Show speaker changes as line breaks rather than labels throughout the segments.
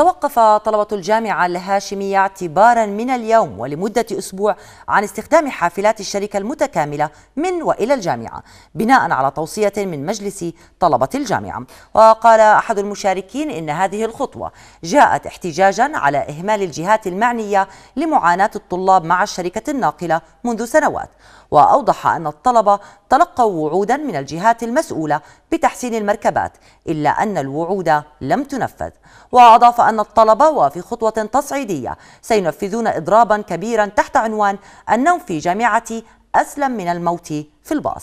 توقف طلبة الجامعة الهاشمية اعتبارا من اليوم ولمدة أسبوع عن استخدام حافلات الشركة المتكاملة من وإلى الجامعة بناء على توصية من مجلس طلبة الجامعة وقال أحد المشاركين إن هذه الخطوة جاءت احتجاجا على إهمال الجهات المعنية لمعاناة الطلاب مع الشركة الناقلة منذ سنوات وأوضح أن الطلبة تلقوا وعودا من الجهات المسؤولة بتحسين المركبات إلا أن الوعود لم تنفذ وأضاف أن الطلبة وفي خطوة تصعيدية سينفذون إضرابا كبيرا تحت عنوان النوم في جامعة أسلم من الموت في الباص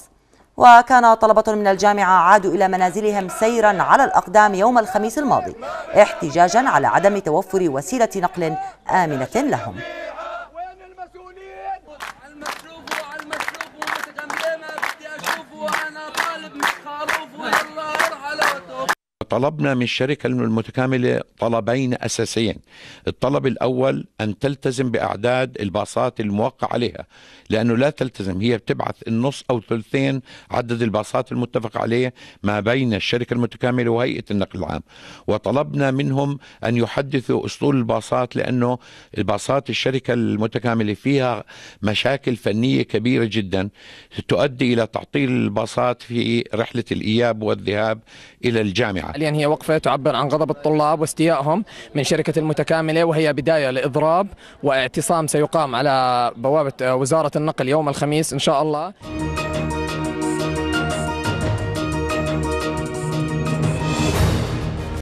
وكان طلبة من الجامعة عادوا إلى منازلهم سيرا على الأقدام يوم الخميس الماضي احتجاجا على عدم توفر وسيلة نقل آمنة لهم
طلبنا من الشركة المتكاملة طلبين أساسيين الطلب الأول أن تلتزم بأعداد الباصات الموقع عليها لأنه لا تلتزم هي بتبعث النص أو ثلثين عدد الباصات المتفق عليه ما بين الشركة المتكاملة وهيئة النقل العام وطلبنا منهم أن يحدثوا أسطول الباصات لأنه الباصات الشركة المتكاملة فيها مشاكل فنية كبيرة جدا تؤدي إلى تعطيل الباصات في رحلة الإياب والذهاب إلى الجامعة
فعليا هي وقفة تعبر عن غضب الطلاب واستيائهم من شركة المتكاملة وهي بداية لإضراب واعتصام سيقام على بوابة وزارة النقل يوم الخميس إن شاء الله